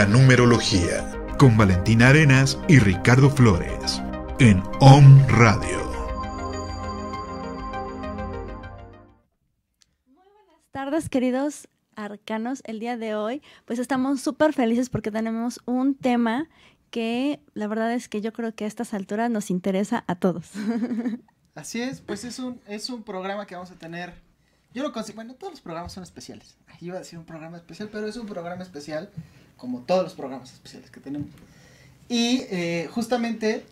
la numerología, con Valentina Arenas y Ricardo Flores, en On Radio. Muy buenas tardes, queridos arcanos. El día de hoy, pues estamos súper felices porque tenemos un tema que la verdad es que yo creo que a estas alturas nos interesa a todos. Así es, pues es un, es un programa que vamos a tener. Yo lo consigo, bueno, todos los programas son especiales. iba a decir un programa especial, pero es un programa especial como todos los programas especiales que tenemos. Y eh, justamente,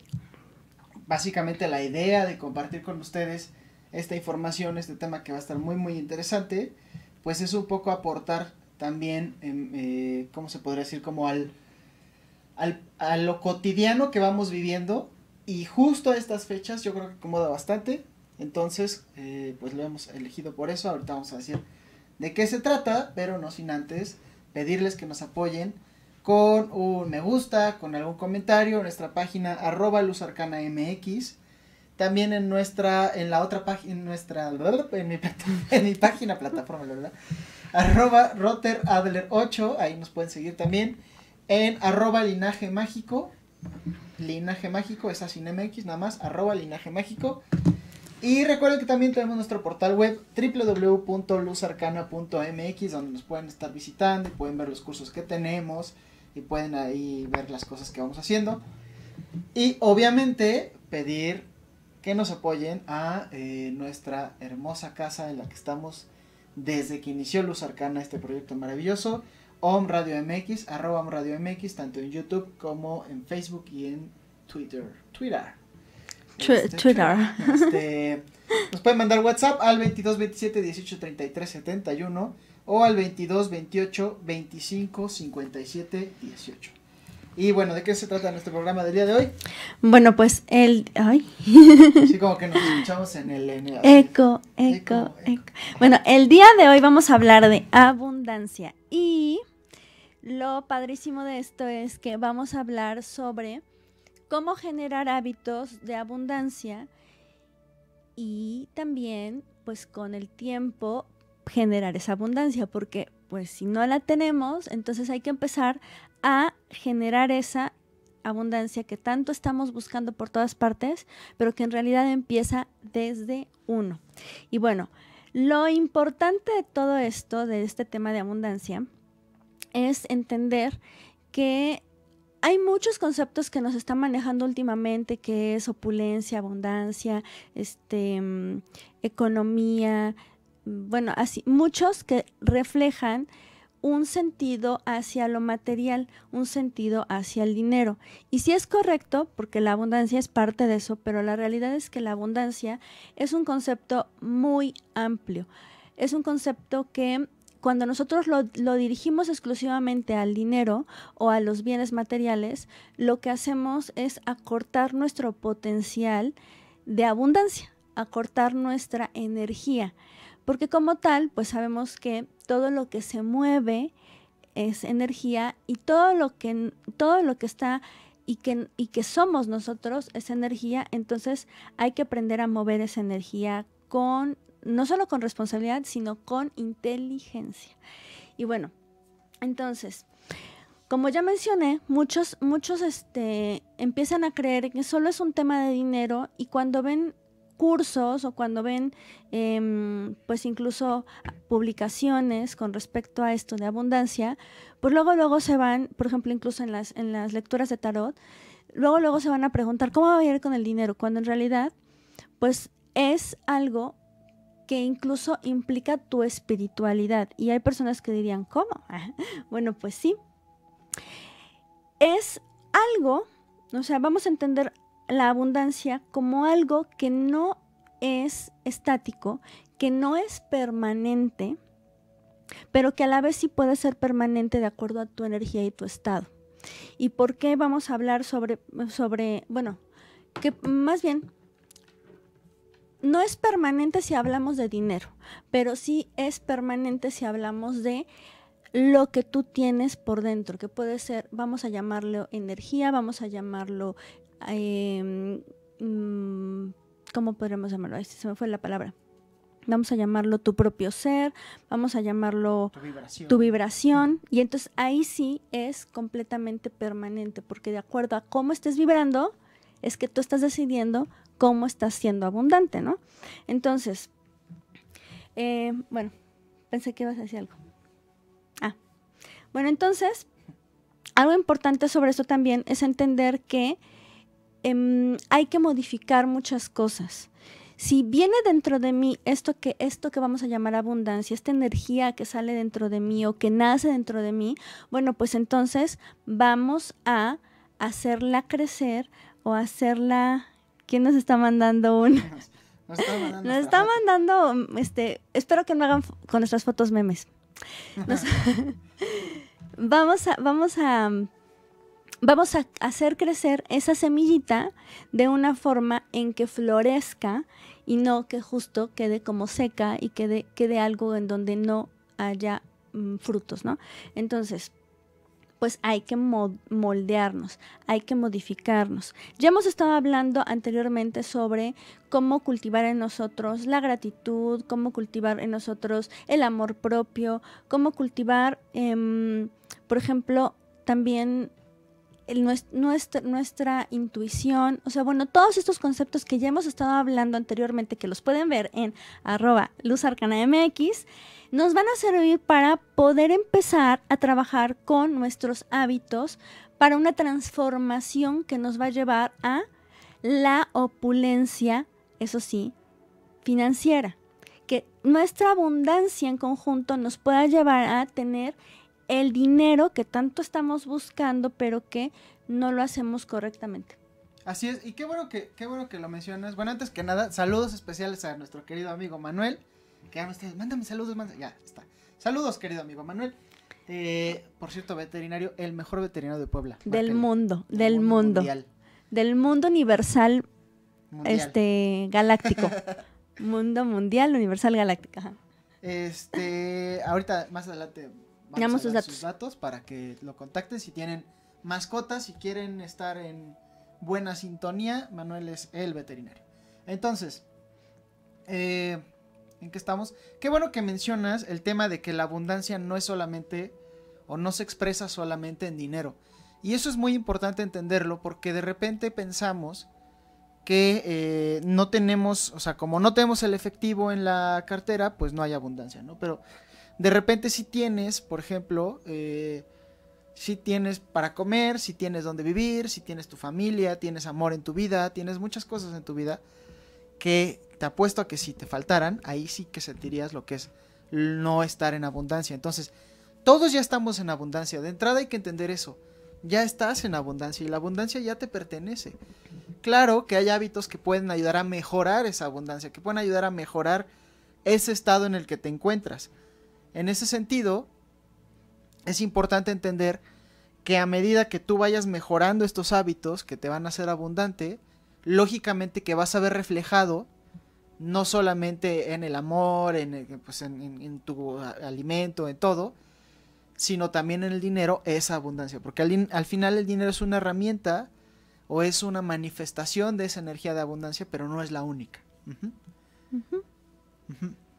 básicamente la idea de compartir con ustedes esta información, este tema que va a estar muy, muy interesante, pues es un poco aportar también, em, eh, ¿cómo se podría decir? Como al, a lo cotidiano que vamos viviendo. Y justo a estas fechas yo creo que acomoda bastante. Entonces, eh, pues lo hemos elegido por eso. Ahorita vamos a decir de qué se trata, pero no sin antes pedirles que nos apoyen con un me gusta, con algún comentario en nuestra página arroba MX, También en nuestra, en la otra página, en nuestra, en mi, en mi página, plataforma, ¿verdad? Arroba roteradler8, ahí nos pueden seguir también. En arroba linaje mágico, linaje mágico, es así MX nada más, arroba linaje mágico. Y recuerden que también tenemos nuestro portal web www.luzarcana.mx donde nos pueden estar visitando y pueden ver los cursos que tenemos y pueden ahí ver las cosas que vamos haciendo. Y obviamente pedir que nos apoyen a eh, nuestra hermosa casa en la que estamos desde que inició Luz Arcana este proyecto maravilloso. Home Radio MX, arroba Radio MX, tanto en YouTube como en Facebook y en Twitter. Twitter. Twitter. Este, este, nos pueden mandar WhatsApp al 22 27 18 33 71 o al 22 28 25 57 18. Y bueno, ¿de qué se trata nuestro programa del día de hoy? Bueno, pues el... Ay. Sí, como que nos escuchamos en el... eco, eco, eco. Bueno, el día de hoy vamos a hablar de abundancia. Y lo padrísimo de esto es que vamos a hablar sobre cómo generar hábitos de abundancia y también pues con el tiempo generar esa abundancia, porque pues si no la tenemos, entonces hay que empezar a generar esa abundancia que tanto estamos buscando por todas partes, pero que en realidad empieza desde uno. Y bueno, lo importante de todo esto, de este tema de abundancia, es entender que hay muchos conceptos que nos están manejando últimamente, que es opulencia, abundancia, este, mm, economía, mm, bueno, así, muchos que reflejan un sentido hacia lo material, un sentido hacia el dinero. Y si es correcto, porque la abundancia es parte de eso, pero la realidad es que la abundancia es un concepto muy amplio. Es un concepto que cuando nosotros lo, dirigimos exclusivamente al dinero o a los bienes materiales, lo que hacemos es acortar nuestro potencial de abundancia, acortar nuestra energía, porque como tal, pues sabemos que todo lo que se mueve es energía y todo lo que, todo lo que está y que, y que somos nosotros es energía, entonces hay que aprender a mover esa energía con no solo con responsabilidad, sino con inteligencia. Y bueno, entonces, como ya mencioné, muchos, muchos este, empiezan a creer que solo es un tema de dinero y cuando ven cursos o cuando ven em, pues incluso publicaciones con respecto a esto de abundancia, pues luego luego se van, por ejemplo incluso en las, en las lecturas de tarot, luego luego se van a preguntar cómo va a ir con el dinero, cuando en realidad pues es algo que incluso implica tu espiritualidad. Y hay personas que dirían, ¿cómo? bueno, pues sí. Es algo, o sea, vamos a entender la abundancia como algo que no es estático, que no es permanente, pero que a la vez sí puede ser permanente de acuerdo a tu energía y tu estado. ¿Y por qué vamos a hablar sobre, sobre bueno, que más bien no es permanente si hablamos de dinero, pero sí es permanente si hablamos de lo que tú tienes por dentro, que puede ser, vamos a llamarlo energía, vamos a llamarlo, em, mm, ¿cómo podríamos llamarlo? ahí se me fue la palabra. Vamos a llamarlo tu propio ser, vamos a llamarlo tu vibración. Y entonces ahí sí es completamente permanente, porque de acuerdo a cómo estés vibrando, es que tú estás decidiendo cómo estás siendo abundante, ¿no? Entonces, eh, bueno, pensé que ibas a decir algo. Ah, bueno, entonces, algo importante sobre esto también es entender que em, hay que modificar muchas cosas. Si viene dentro de mí esto que, esto que vamos a llamar abundancia, esta energía que sale dentro de mí o que nace dentro de mí, bueno, pues entonces vamos a hacerla crecer o hacerla ¿Quién nos está mandando un...? Nos, está mandando, está mandando mm, este, espero que no hagan con nuestras fotos memes. vamos a, vamos a, vamos a hacer crecer esa semillita de una forma en que florezca y no que justo quede como seca y quede, quede algo en donde no haya mm, frutos, ¿no? Entonces, pues hay que moldearnos, hay que modificarnos. Ya hemos estado hablando anteriormente sobre cómo cultivar en nosotros la gratitud, cómo cultivar en nosotros el amor propio, cómo cultivar, em, por ejemplo, también nuestra, intuición, o sea, bueno, todos estos conceptos que ya hemos estado hablando anteriormente, que los pueden ver en arroba luzarcanamx, nos van a servir para poder empezar a trabajar con nuestros hábitos para una transformación que nos va a llevar a la opulencia, eso sí, financiera. Que nuestra abundancia en conjunto nos pueda llevar a tener el dinero que tanto estamos buscando, pero que no lo hacemos correctamente. Así es, y qué bueno que, qué bueno que lo mencionas. Bueno, antes que nada, saludos especiales a nuestro querido amigo Manuel. Que ustedes, mándame saludos, ya está. Saludos, querido amigo Manuel. por cierto, veterinario, el mejor veterinario de Puebla. Del mundo, del, mundo. Del mundo universal, este, galáctico. mundo mundial, universal, galáctica. Este, ahorita, más adelante, Damos sus datos. para que lo contacten si tienen mascotas, si quieren estar en buena sintonía. Manuel es el veterinario. Entonces, eh, ¿en qué estamos? Qué bueno que mencionas el tema de que la abundancia no es solamente o no se expresa solamente en dinero. Y eso es muy importante entenderlo porque de repente pensamos que eh, no tenemos, o sea, como no tenemos el efectivo en la cartera, pues no hay abundancia, ¿no? Pero de repente si tienes, por ejemplo, eh, si tienes para comer, si tienes donde vivir, si tienes tu familia, tienes amor en tu vida, tienes muchas cosas en tu vida que te apuesto a que si te faltaran, ahí sí que sentirías lo que es no estar en abundancia. Entonces, todos ya estamos en abundancia. De entrada hay que entender eso. Ya estás en abundancia y la abundancia ya te pertenece. Claro que hay hábitos que pueden ayudar a mejorar esa abundancia, que pueden ayudar a mejorar ese estado en el que te encuentras. En ese sentido, es importante entender que a medida que tú vayas mejorando estos hábitos que te van a hacer abundante, lógicamente que vas a ver reflejado no solamente en el amor, en, eh, pues, en, tu alimento, en todo, sino también en el dinero, esa abundancia. Porque al, final el dinero es una herramienta o es una manifestación de esa energía de abundancia, pero no es la única.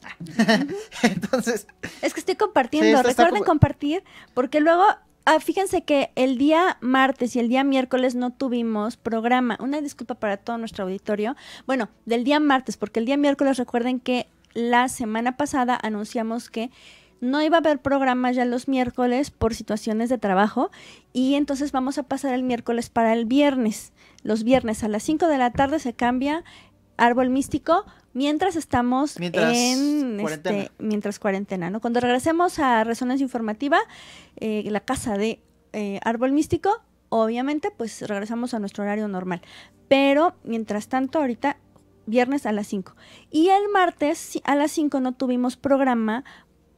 Ah. Entonces. Es que estoy compartiendo. Recuerden compartir, porque luego. Ah, fíjense que el día martes y el día miércoles no tuvimos programa. Una disculpa para todo nuestro auditorio. Bueno, del día martes, porque el día miércoles recuerden que la semana pasada anunciamos que no iba a haber programa ya los miércoles por situaciones de trabajo y entonces vamos a pasar el miércoles para el viernes. Los viernes a las 5 de la tarde se cambia Árbol Místico mientras estamos en este, cuarentena. mientras cuarentena, ¿no? Cuando regresemos a Resonancia Informativa, eh, la casa de eh, Árbol Místico, obviamente, pues regresamos a nuestro horario normal. Pero mientras tanto, ahorita viernes a las 5. Y el martes a las 5 no tuvimos programa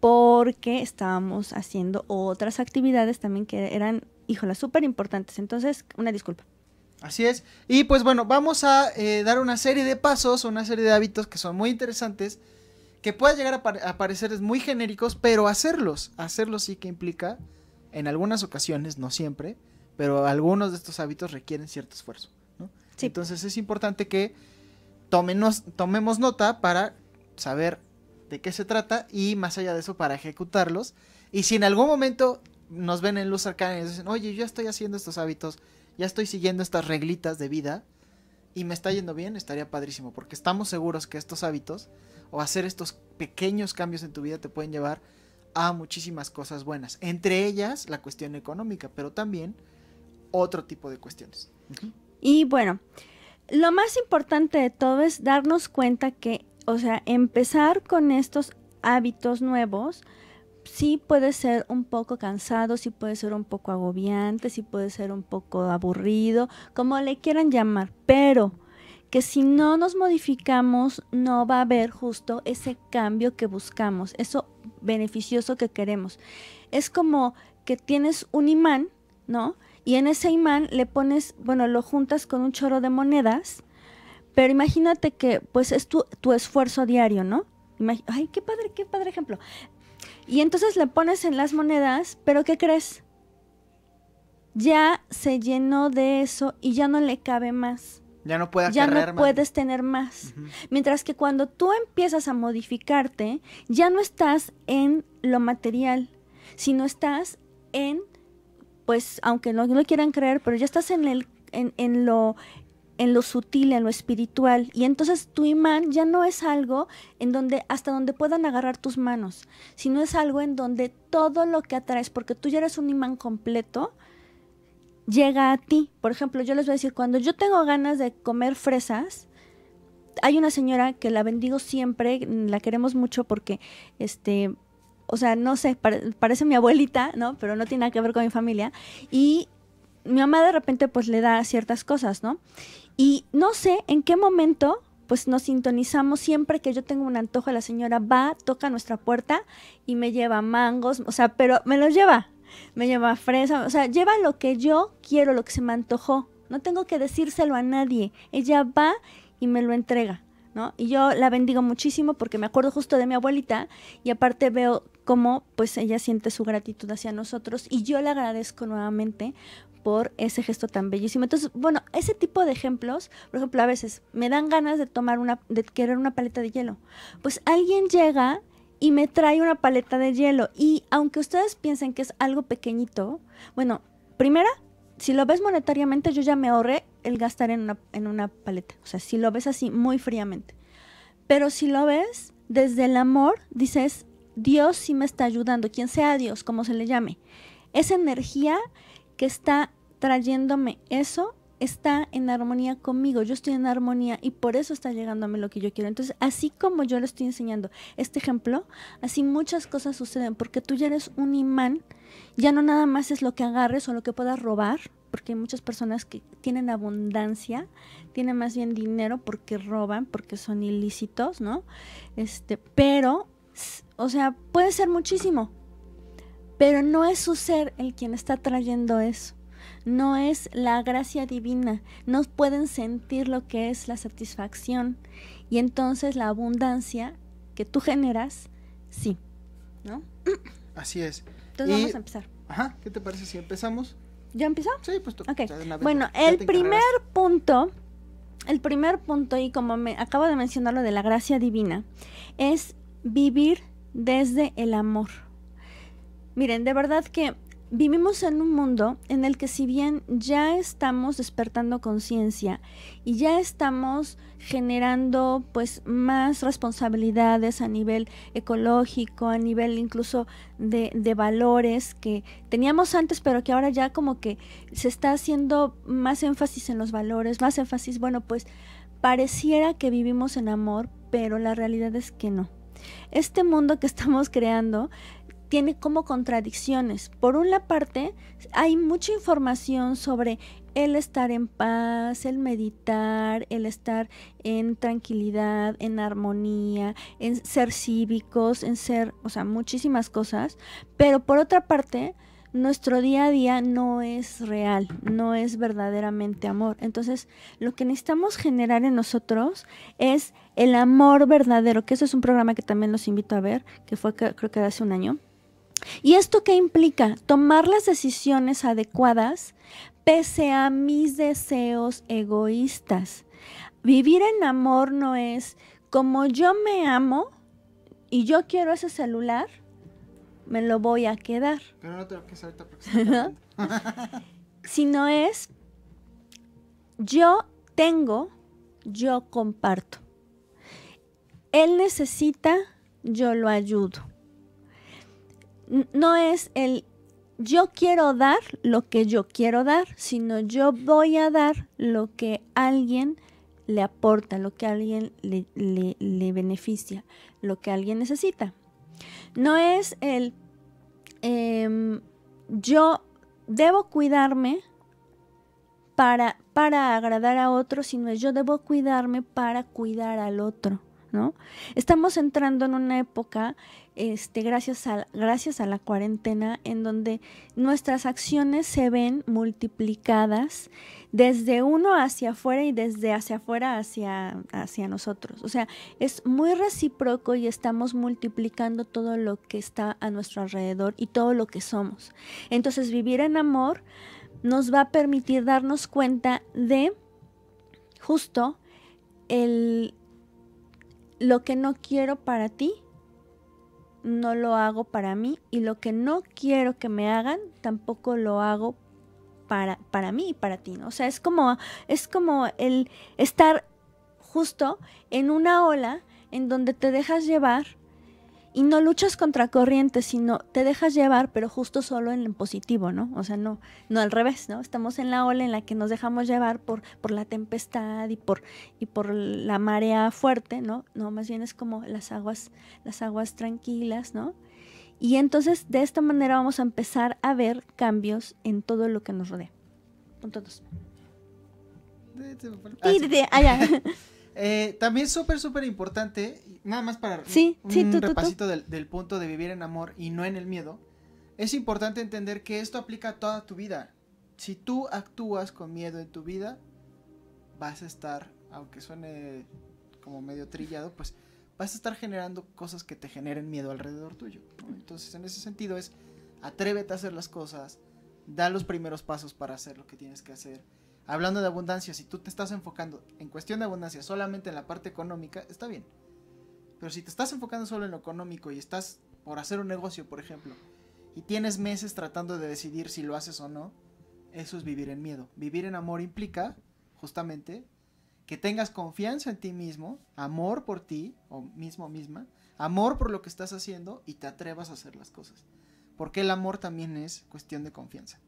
porque estábamos haciendo otras actividades también que eran, híjola, súper importantes. Entonces, una disculpa. Así es. Y pues bueno, vamos a eh, dar una serie de pasos, una serie de hábitos que son muy interesantes, que puedan llegar a, parecer muy genéricos, pero hacerlos, hacerlos sí que implica, en algunas ocasiones, no siempre, pero algunos de estos hábitos requieren cierto esfuerzo. Entonces es importante que tomenos, tomemos nota para saber de qué se trata y más allá de eso para ejecutarlos. Y si en algún momento nos ven en Luz Arcana y dicen, oye, yo estoy haciendo estos hábitos, ya estoy siguiendo estas reglitas de vida y me está yendo bien, estaría padrísimo, porque estamos seguros que estos hábitos o hacer estos pequeños cambios en tu vida te pueden llevar a muchísimas cosas buenas, entre ellas la cuestión económica, pero también otro tipo de cuestiones. Y bueno, lo más importante de todo es darnos cuenta que, o sea, empezar con estos hábitos nuevos, sí puede ser un poco cansado, sí puede ser un poco agobiante, sí puede ser un poco aburrido, como le quieran llamar, pero que si no nos modificamos no va a haber justo ese cambio que buscamos, eso beneficioso que queremos. Es como que tienes un imán, ¿no? Y en ese imán le pones, bueno, lo juntas con un chorro de monedas, pero imagínate que pues es tu, tu esfuerzo diario, ¿no? Ay, qué padre, qué padre ejemplo. Y entonces le pones en las monedas, pero ¿qué crees? Ya se llenó de eso y ya no le cabe más. Ya no, ya no puedes tener más. Mientras que cuando tú empiezas a modificarte, ya no estás en lo material, sino estás en, pues, aunque no lo quieran creer, pero ya estás en, el, en, en lo en lo sutil, en lo espiritual. Y entonces tu imán ya no es algo en donde hasta donde puedan agarrar tus manos, sino es algo en donde todo lo que atraes, porque tú ya eres un imán completo, llega a ti. Por ejemplo, yo les voy a decir, cuando yo tengo ganas de comer fresas, hay una señora que la bendigo siempre, la queremos mucho porque este o sea, no sé, parece mi abuelita, ¿no? Pero no tiene nada que ver con mi familia. Y mi mamá de repente pues le da ciertas cosas, ¿no? Y no sé en qué momento pues nos sintonizamos siempre que yo tengo un antojo, la señora va, toca nuestra puerta y me lleva mangos, o sea, pero me los lleva, me lleva fresa, o sea, lleva lo que yo quiero, lo que se me antojó, no tengo que decírselo a nadie, ella va y me lo entrega, ¿no? Y yo la bendigo muchísimo porque me acuerdo justo de mi abuelita y aparte veo cómo pues ella siente su gratitud hacia nosotros y yo le agradezco nuevamente por ese gesto tan bellísimo. Entonces, bueno, ese tipo de ejemplos, por ejemplo, a veces me dan ganas de tomar una, de querer una paleta de hielo. Pues alguien llega y me trae una paleta de hielo. Y aunque ustedes piensen que es algo pequeñito, bueno, primera, si lo ves monetariamente, yo ya me ahorré el gastar en una, en una paleta. O sea, si lo ves así muy fríamente. Pero si lo ves desde el amor, dices, Dios sí me está ayudando, quien sea Dios, como se le llame. Esa energía que está trayéndome eso está en armonía conmigo, yo estoy en armonía y por eso está llegándome lo que yo quiero. Entonces, así como yo le estoy enseñando este ejemplo, así muchas cosas suceden, porque tú ya eres un imán, ya no nada más es lo que agarres o lo que puedas robar, porque hay muchas personas que tienen abundancia, tienen más bien dinero porque roban, porque son ilícitos, ¿no? Este, pero, o sea, puede ser muchísimo, pero no es su ser el quien está trayendo eso. No es la gracia divina. No pueden sentir lo que es la satisfacción. Y entonces la abundancia que tú generas, sí. ¿No? Así es. Entonces vamos a empezar. Ajá, ¿qué te parece si empezamos? ¿Ya empezó? Sí, pues tú. Bueno, el primer punto, el primer punto, y como me acabo de mencionar lo de la gracia divina, es vivir desde el amor. Miren, de verdad que vivimos en un mundo en el que si bien ya estamos despertando conciencia y ya estamos generando pues más responsabilidades a nivel ecológico, a nivel incluso de, de, valores que teníamos antes, pero que ahora ya como que se está haciendo más énfasis en los valores, más énfasis, bueno, pues pareciera que vivimos en amor, pero la realidad es que no. Este mundo que estamos creando tiene como contradicciones. Por una parte, hay mucha información sobre el estar en paz, el meditar, el estar en tranquilidad, en armonía, en ser cívicos, en ser, o sea, muchísimas cosas. Pero por otra parte, nuestro día a día no es real, no es verdaderamente amor. Entonces, lo que necesitamos generar en nosotros es el amor verdadero, que eso es un programa que también los invito a ver, que fue creo que hace un año. ¿Y esto qué implica? Tomar las decisiones adecuadas pese a mis deseos egoístas. Vivir en amor no es como yo me amo y yo quiero ese celular, me lo voy a quedar. Pero no te Sino es yo tengo, yo comparto. Él necesita, yo lo ayudo no es el yo quiero dar lo que yo quiero dar, sino yo voy a dar lo que alguien le aporta, lo que alguien le, beneficia, lo que alguien necesita. No es el em, yo debo cuidarme para, para agradar a otro, sino yo debo cuidarme para cuidar al otro, ¿no? Estamos entrando en una época este, gracias, a, gracias a la cuarentena, en donde nuestras acciones se ven multiplicadas desde uno hacia afuera y desde hacia afuera hacia, hacia nosotros. O sea, es muy recíproco y estamos multiplicando todo lo que está a nuestro alrededor y todo lo que somos. Entonces, vivir en amor nos va a permitir darnos cuenta de justo el, lo que no quiero para ti no lo hago para mí y lo que no quiero que me hagan tampoco lo hago para, para mí y para ti. ¿no? O sea, es como, es como el estar justo en una ola en donde te dejas llevar y no luchas contra corrientes, sino te dejas llevar, pero justo solo en el positivo, ¿no? O sea, no, no al revés, ¿no? Estamos en la ola en la que nos dejamos llevar por, por la tempestad y por, y por la marea fuerte, ¿no? No, más bien es como las aguas, las aguas tranquilas, ¿no? Y entonces de esta manera vamos a empezar a ver cambios en todo lo que nos rodea. Punto dos. allá. Eh, también súper, súper importante, nada más para un repasito Del, punto de vivir en amor y no en el miedo, es importante entender que esto aplica a toda tu vida. Si tú actúas con miedo en tu vida, vas a estar, aunque suene como medio trillado, pues vas a estar generando cosas que te generen miedo alrededor tuyo. Entonces, en ese sentido es, atrévete a hacer las cosas, da los primeros pasos para hacer lo que tienes que hacer hablando de abundancia, si tú te estás enfocando en cuestión de abundancia solamente en la parte económica, está bien. Pero si te estás enfocando solo en lo económico y estás por hacer un negocio, por ejemplo, y tienes meses tratando de decidir si lo haces o no, eso es vivir en miedo. Vivir en amor implica, justamente, que tengas confianza en ti mismo, amor por ti, o mismo misma, amor por lo que estás haciendo y te atrevas a hacer las cosas. Porque el amor también es cuestión de confianza.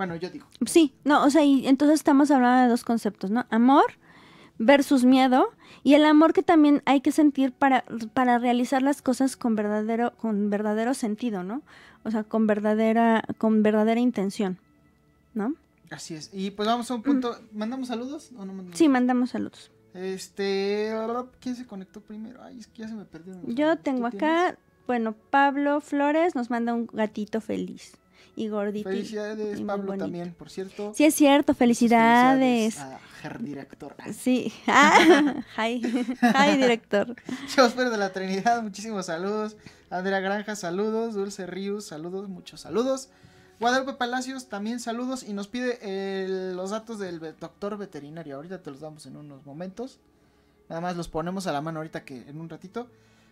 Bueno, yo digo. Sí, no, o sea, y entonces estamos hablando de dos conceptos, ¿no? Amor versus miedo y el amor que también hay que sentir para, para realizar las cosas con verdadero, con verdadero sentido, ¿no? O sea, con verdadera, con verdadera intención, ¿no? Así es. Y pues vamos a un punto. Mm. ¿Mandamos saludos o no mandamos? Sí, mandamos saludos. Este, ¿quién se conectó primero? Ay, es que ya se me perdieron. Yo tengo acá, bueno, Pablo Flores nos manda un gatito feliz y gordito. Felicidades, Pablo, también, por cierto. Sí, es cierto, felicidades. Ger Director. Sí, ah, hi, director. Josper de la Trinidad, muchísimos saludos. Andrea Granja, saludos. Dulce Ríos, saludos, muchos saludos. Guadalupe Palacios, también saludos y nos pide los datos del doctor veterinario. Ahorita te los damos en unos momentos. Nada más los ponemos a la mano ahorita que en un ratito.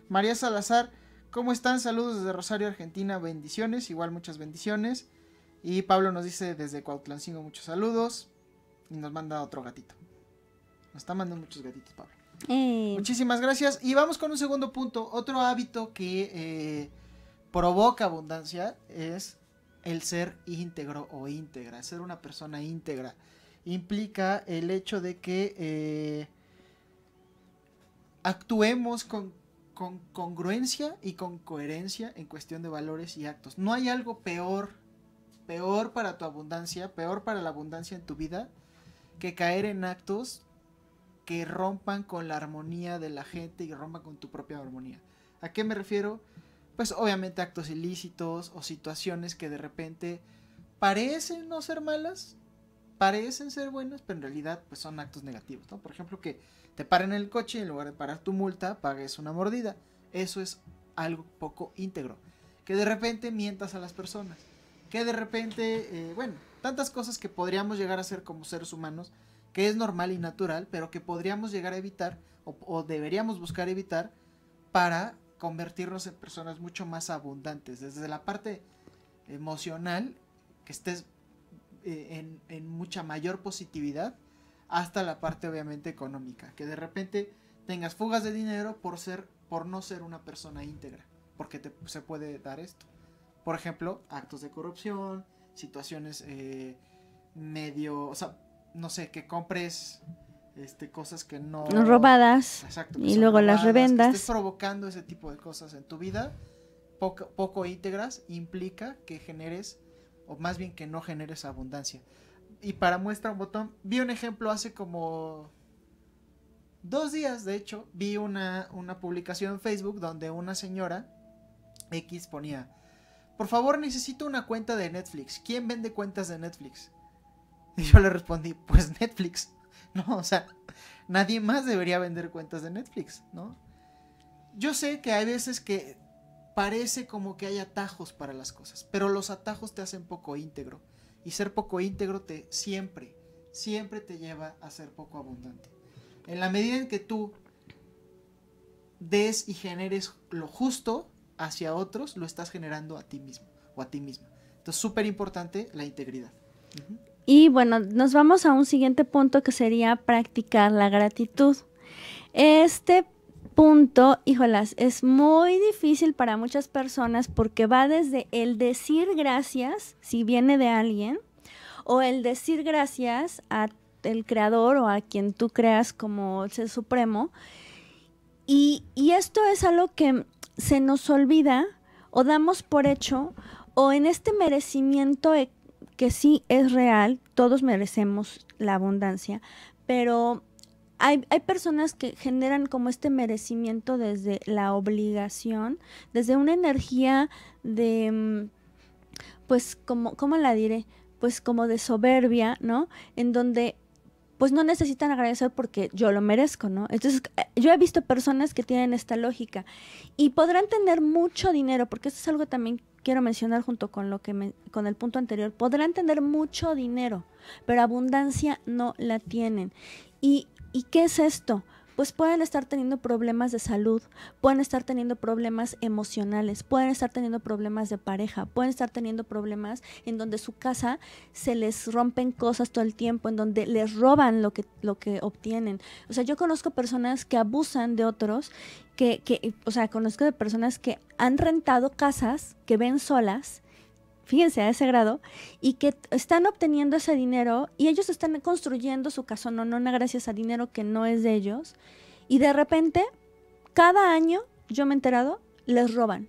María Salazar, ¿Cómo están? Saludos desde Rosario, Argentina. Bendiciones, igual muchas bendiciones. Y Pablo nos dice desde Cuautlancingo muchos saludos. Y nos manda otro gatito. Nos está mandando muchos gatitos, Pablo. Eh. Muchísimas gracias. Y vamos con un segundo punto. Otro hábito que eh, provoca abundancia es el ser íntegro o íntegra. Ser una persona íntegra implica el hecho de que eh, actuemos con con congruencia y con coherencia en cuestión de valores y actos. No hay algo peor, peor para tu abundancia, peor para la abundancia en tu vida, que caer en actos que rompan con la armonía de la gente y rompan con tu propia armonía. ¿A qué me refiero? Pues obviamente actos ilícitos o situaciones que de repente parecen no ser malas, parecen ser buenas, pero en realidad pues son actos negativos, Por ejemplo, que te paren el coche y en lugar de parar tu multa, pagues una mordida. Eso es algo poco íntegro. Que de repente mientas a las personas. Que de repente, eh, bueno, tantas cosas que podríamos llegar a hacer como seres humanos, que es normal y natural, pero que podríamos llegar a evitar o, deberíamos buscar evitar para convertirnos en personas mucho más abundantes. Desde la parte emocional, que estés eh, en mucha mayor positividad hasta la parte obviamente económica, que de repente tengas fugas de dinero por ser por no ser una persona íntegra, porque se puede dar esto. Por ejemplo, actos de corrupción, situaciones eh, medio, o sea, no sé, que compres este, cosas que no... Robadas. Exacto, y luego las revendas. provocando ese tipo de cosas en tu vida, poco, poco íntegras, implica que generes, o más bien que no generes abundancia y para muestra un botón, vi un ejemplo hace como dos días, de hecho, vi una, publicación en Facebook donde una señora X ponía, por favor necesito una cuenta de Netflix, ¿quién vende cuentas de Netflix? Y yo le respondí, pues Netflix, ¿no? O sea, nadie más debería vender cuentas de Netflix, ¿no? Yo sé que hay veces que parece como que hay atajos para las cosas, pero los atajos te hacen poco íntegro y ser poco íntegro te, siempre, siempre te lleva a ser poco abundante. En la medida en que tú des y generes lo justo hacia otros, lo estás generando a ti mismo o a ti misma. Entonces, súper importante la integridad. Y bueno, nos vamos a un siguiente punto que sería practicar la gratitud. Este punto, híjolas, es muy difícil para muchas personas porque va desde el decir gracias, si viene de alguien, o el decir gracias a el creador o a quien tú creas como el ser supremo. Y, y esto es algo que se nos olvida o damos por hecho o en este merecimiento e, que sí es real, todos merecemos la abundancia, pero hay, personas que generan como este merecimiento desde la obligación, desde una energía de, mm, pues, como, ¿cómo la diré? Pues como de soberbia, ¿no? En donde pues no necesitan agradecer porque yo lo merezco, ¿no? Entonces, eh, yo he visto personas que tienen esta lógica y podrán tener mucho dinero, porque esto es algo también quiero mencionar junto con lo que con el punto anterior, podrán tener mucho dinero, pero abundancia no la tienen. Y ¿Y qué es esto? Pues pueden estar teniendo problemas de salud, pueden estar teniendo problemas emocionales, pueden estar teniendo problemas de pareja, pueden estar teniendo problemas en donde su casa se les rompen cosas todo el tiempo, en donde les roban lo que, lo que obtienen. O sea, yo conozco personas que abusan de otros, que, que o sea, conozco de personas que han rentado casas que ven solas fíjense, a ese grado, y que están obteniendo ese dinero y ellos están construyendo su no, no, gracias a dinero que no es de ellos, y de repente, cada año, yo me he enterado, les roban.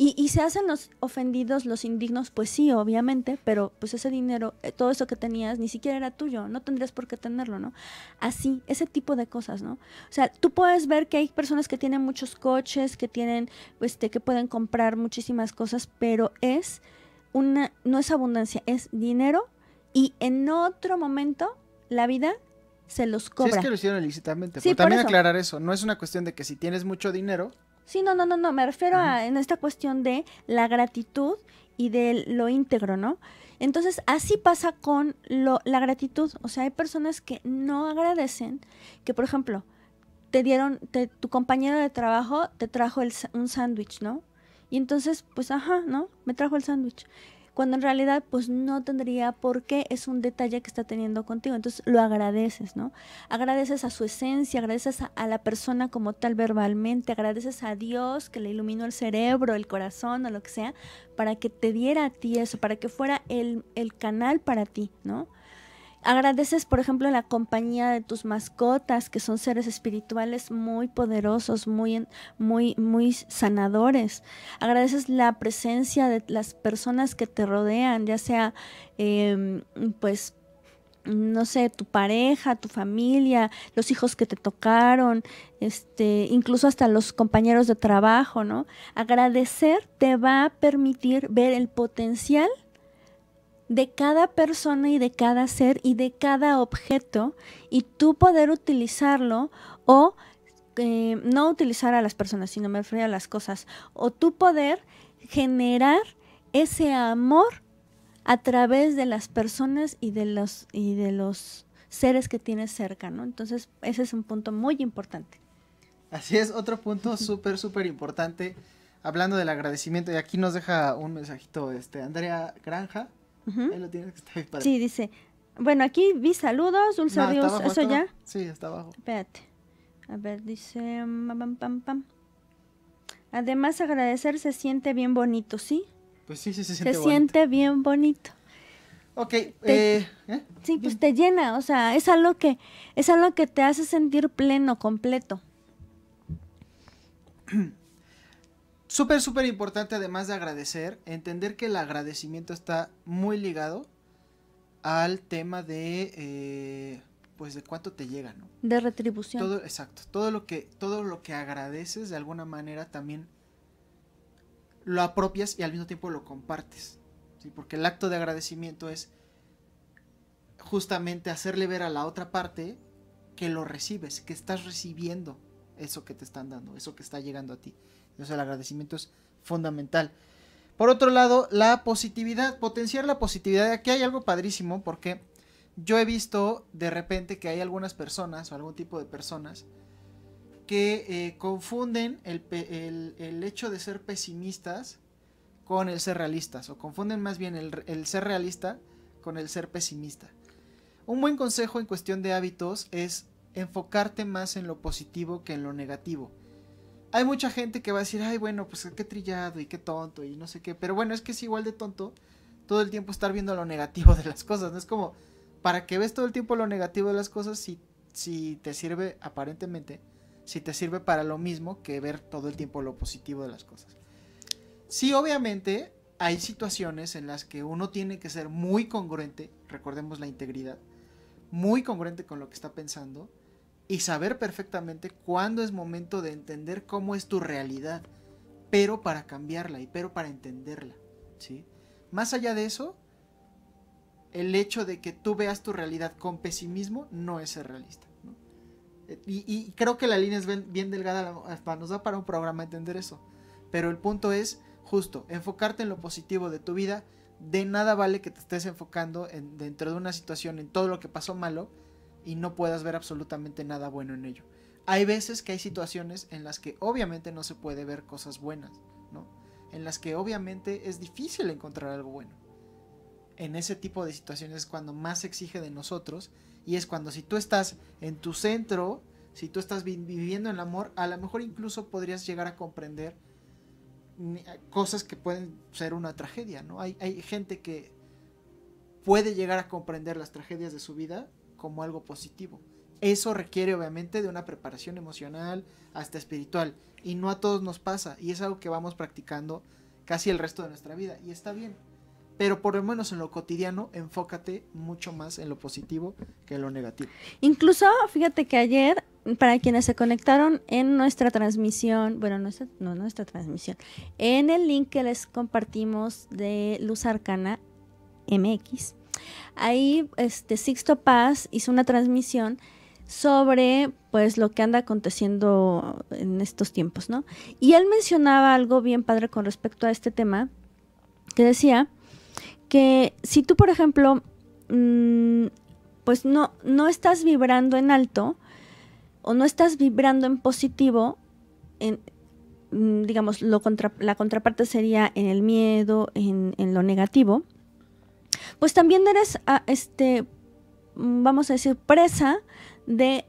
Y, se hacen los ofendidos, los indignos, pues sí, obviamente, pero pues ese dinero, eh, todo eso que tenías, ni siquiera era tuyo, no tendrías por qué tenerlo, ¿no? Así, ese tipo de cosas, ¿no? O sea, tú puedes ver que hay personas que tienen muchos coches, que tienen, este, que pueden comprar muchísimas cosas, pero es una, no es abundancia, es dinero y en otro momento la vida se los cobra. Sí, es que lo hicieron ilícitamente. Sí, pero también aclarar eso, no es una cuestión de que si tienes mucho dinero. Sí, no, no, no, no, me refiero a en esta cuestión de la gratitud y de lo íntegro, ¿no? Entonces, así pasa con la gratitud. O sea, hay personas que no agradecen, que por ejemplo, te dieron, te, tu compañero de trabajo te trajo un sándwich, ¿no? Y entonces, pues, ajá, ¿no? Me trajo el sándwich. Cuando en realidad, pues no tendría por qué, es un detalle que está teniendo contigo. Entonces lo agradeces, ¿no? Agradeces a su esencia, agradeces a, la persona como tal verbalmente, agradeces a Dios que le iluminó el cerebro, el corazón o lo que sea, para que te diera a ti eso, para que fuera el canal para ti, ¿no? Agradeces, por ejemplo, la compañía de tus mascotas, que son seres espirituales muy poderosos, muy, muy, muy sanadores. Agradeces la presencia de las personas que te rodean, ya sea, em, pues, no sé, tu pareja, tu familia, los hijos que te tocaron, este, incluso hasta los compañeros de trabajo, ¿no? Agradecer te va a permitir ver el potencial de cada persona y de cada ser y de cada objeto y tú poder utilizarlo o eh, no utilizar a las personas, sino me refiero a las cosas, o tú poder generar ese amor a través de las personas y de los y de los seres que tienes cerca, ¿no? Entonces, ese es un punto muy importante. Así es, otro punto súper, súper importante, hablando del agradecimiento, y aquí nos deja un mensajito este Andrea Granja, Sí, dice. Bueno, aquí vi saludos, Dulce saludo, ¿eso ya? Sí, está abajo. Espérate. A ver, dice. Mm, Además, agradecer se siente bien bonito, ¿sí? Pues sí, sí, se siente Se siente bien bonito. Ok, eh, eh, Sí, pues te llena, o sea, es algo que es algo que te hace sentir pleno, completo. súper, súper importante, además de agradecer, entender que el agradecimiento está muy ligado al tema de, eh, pues, de cuánto te llega, ¿no? De retribución. Todo, exacto. Todo lo, que, todo lo que agradeces, de alguna manera, también lo apropias y al mismo tiempo lo compartes. ¿sí? Porque el acto de agradecimiento es justamente hacerle ver a la otra parte que lo recibes, que estás recibiendo eso que te están dando, eso que está llegando a ti. Entonces el agradecimiento es fundamental. Por otro lado, la positividad, potenciar la positividad. Aquí hay algo padrísimo porque yo he visto de repente que hay algunas personas o algún tipo de personas que eh, confunden el, hecho de ser pesimistas con el ser realistas, o confunden más bien el ser realista con el ser pesimista. Un buen consejo en cuestión de hábitos es enfocarte más en lo positivo que en lo negativo hay mucha gente que va a decir, ay, bueno, pues qué trillado y qué tonto y no sé qué. Pero bueno, es que es igual de tonto todo el tiempo estar viendo lo negativo de las cosas. No es como, ¿para qué ves todo el tiempo lo negativo de las cosas si, si te sirve, aparentemente, si te sirve para lo mismo que ver todo el tiempo lo positivo de las cosas? Sí, obviamente, hay situaciones en las que uno tiene que ser muy congruente, recordemos la integridad, muy congruente con lo que está pensando y saber perfectamente cuándo es momento de entender cómo es tu realidad, pero para cambiarla y pero para entenderla, ¿sí? Más allá de eso, el hecho de que tú veas tu realidad con pesimismo no es ser realista. Y, creo que la línea es bien, delgada, nos da para un programa entender eso. Pero el punto es justo, enfocarte en lo positivo de tu vida. De nada vale que te estés enfocando en, dentro de una situación en todo lo que pasó malo, y no puedas ver absolutamente nada bueno en ello. Hay veces que hay situaciones en las que obviamente no se puede ver cosas buenas, ¿no? En las que obviamente es difícil encontrar algo bueno. En ese tipo de situaciones es cuando más se exige de nosotros y es cuando si tú estás en tu centro, si tú estás viviendo el amor, a lo mejor incluso podrías llegar a comprender eh, cosas que pueden ser una tragedia, ¿no? hay gente que puede llegar a comprender las tragedias de su vida como algo positivo. Eso requiere obviamente de una preparación emocional hasta espiritual y no a todos nos pasa y es algo que vamos practicando casi el resto de nuestra vida y está bien. Pero por lo menos en lo cotidiano enfócate mucho más en lo positivo que en lo negativo. Incluso fíjate que ayer para quienes se conectaron en nuestra transmisión, bueno, no nuestra transmisión, en el link que les compartimos de Luz Arcana MX, Ahí este Sixto Paz hizo una transmisión sobre pues lo que anda aconteciendo en estos tiempos, ¿no? Y él mencionaba algo bien padre con respecto a este tema, que decía que si tú, por ejemplo, mm, pues no, no estás vibrando en alto o no estás vibrando en positivo, en, mm, digamos, lo la contraparte sería en el miedo, en, en lo negativo, pues también eres, a, ah, este, mm, vamos a decir, presa de,